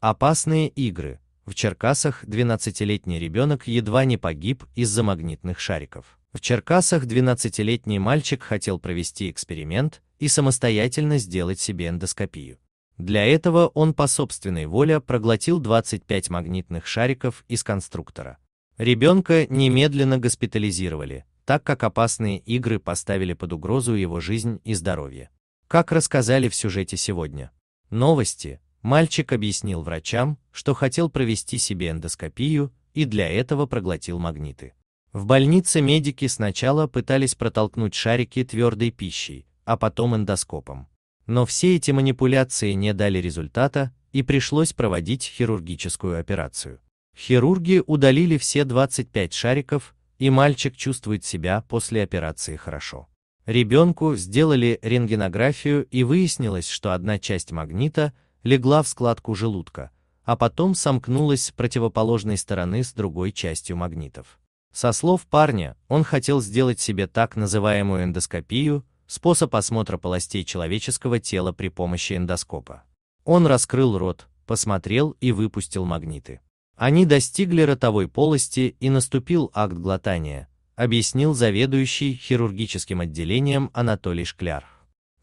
Опасные игры. В Черкасах 12-летний ребенок едва не погиб из-за магнитных шариков. В Черкасах 12-летний мальчик хотел провести эксперимент и самостоятельно сделать себе эндоскопию. Для этого он по собственной воле проглотил 25 магнитных шариков из конструктора. Ребенка немедленно госпитализировали, так как опасные игры поставили под угрозу его жизнь и здоровье. Как рассказали в сюжете сегодня. Новости, Мальчик объяснил врачам, что хотел провести себе эндоскопию и для этого проглотил магниты. В больнице медики сначала пытались протолкнуть шарики твердой пищей, а потом эндоскопом. Но все эти манипуляции не дали результата, и пришлось проводить хирургическую операцию. Хирурги удалили все 25 шариков, и мальчик чувствует себя после операции хорошо. Ребенку сделали рентгенографию и выяснилось, что одна часть магнита – легла в складку желудка, а потом сомкнулась с противоположной стороны с другой частью магнитов. Со слов парня, он хотел сделать себе так называемую эндоскопию, способ осмотра полостей человеческого тела при помощи эндоскопа. Он раскрыл рот, посмотрел и выпустил магниты. Они достигли ротовой полости и наступил акт глотания, объяснил заведующий хирургическим отделением Анатолий Шкляр.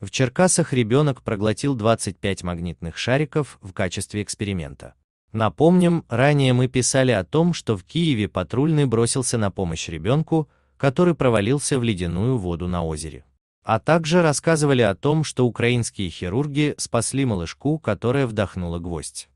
В Черкасах ребенок проглотил 25 магнитных шариков в качестве эксперимента. Напомним, ранее мы писали о том, что в Киеве патрульный бросился на помощь ребенку, который провалился в ледяную воду на озере. А также рассказывали о том, что украинские хирурги спасли малышку, которая вдохнула гвоздь.